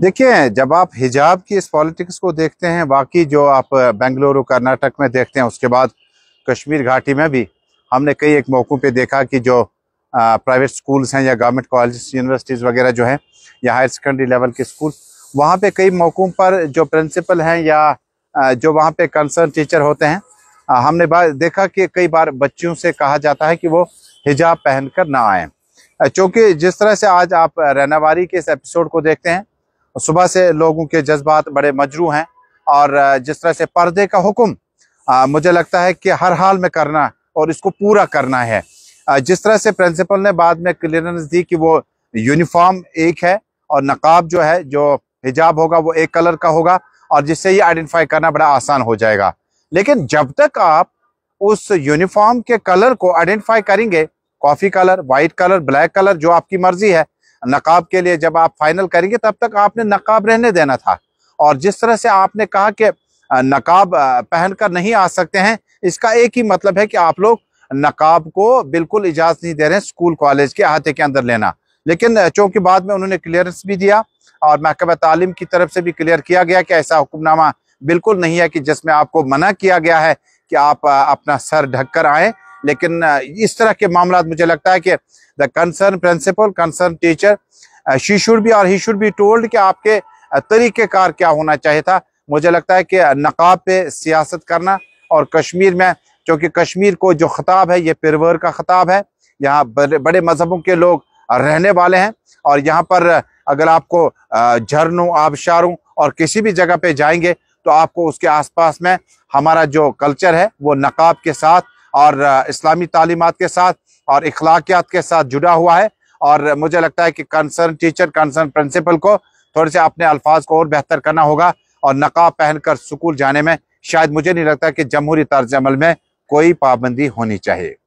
देखिए जब आप हिजाब की इस पॉलिटिक्स को देखते हैं बाकी जो आप बेंगलुरु कर्नाटक में देखते हैं उसके बाद कश्मीर घाटी में भी हमने कई एक मौक़ों पे देखा कि जो प्राइवेट स्कूल्स हैं या गवर्नमेंट कॉलेज यूनिवर्सिटीज़ वगैरह जो हैं या हायर सेकेंडरी लेवल के स्कूल वहाँ पे कई मौक़ों पर जो प्रिंसिपल हैं या जो वहाँ पे कंसर्न टीचर होते हैं हमने देखा कि कई बार बच्चियों से कहा जाता है कि वो हिजाब पहन कर ना आएँ चूँकि जिस तरह से आज आप रहनावारी के इस एपिसोड को देखते हैं सुबह से लोगों के जज्बात बड़े मजरू हैं और जिस तरह से पर्दे का हुक्म मुझे लगता है कि हर हाल में करना और इसको पूरा करना है जिस तरह से प्रिंसिपल ने बाद में क्लियरेंस दी कि वो यूनिफॉर्म एक है और नकाब जो है जो हिजाब होगा वो एक कलर का होगा और जिससे ये आइडेंटिफाई करना बड़ा आसान हो जाएगा लेकिन जब तक आप उस यूनिफॉर्म के कलर को आइडेंटिफाई करेंगे coffee colour white colour black colour जो आपकी मर्जी है नकाब के लिए जब आप फाइनल करेंगे तब तक आपने नकाब रहने देना था और जिस तरह से आपने कहा कि नकाब पहनकर नहीं आ सकते हैं इसका एक ही मतलब है कि आप लोग नकाब को बिल्कुल इजाज़त नहीं दे रहे हैं स्कूल कॉलेज के अहाते के अंदर लेना लेकिन चूँकि बाद में उन्होंने क्लियरेंस भी दिया और महकमा तालीम की तरफ से भी क्लियर किया गया कि ऐसा हुक्मनामा बिल्कुल नहीं है कि जिसमें आपको मना किया गया है कि आप अपना सर ढक कर आएँ लेकिन इस तरह के मामला मुझे लगता है कि the concern principal concern teacher she should भी और ही शुड भी टोल्ड कि आपके तरीक़ेकार क्या होना चाहिए था मुझे लगता है कि नकाब पे सियासत करना और कश्मीर में चूँकि कश्मीर को जो खताब है ये पिरवर का खताब है यहाँ बड़े, बड़े मजहबों के लोग रहने वाले हैं और यहाँ पर अगर आपको झरनों आबशारों और किसी भी जगह पे जाएंगे तो आपको उसके आसपास में हमारा जो कल्चर है वो नकाब के साथ और इस्लामी तालीमत के साथ और अखलाकियात के साथ जुड़ा हुआ है और मुझे लगता है कि कंसर्न टीचर कंसर्न प्रिंसिपल को थोड़े से अपने अल्फाज को और बेहतर करना होगा और नकाब पहनकर स्कूल जाने में शायद मुझे नहीं लगता कि जमहूरी तर्ज अमल में कोई पाबंदी होनी चाहिए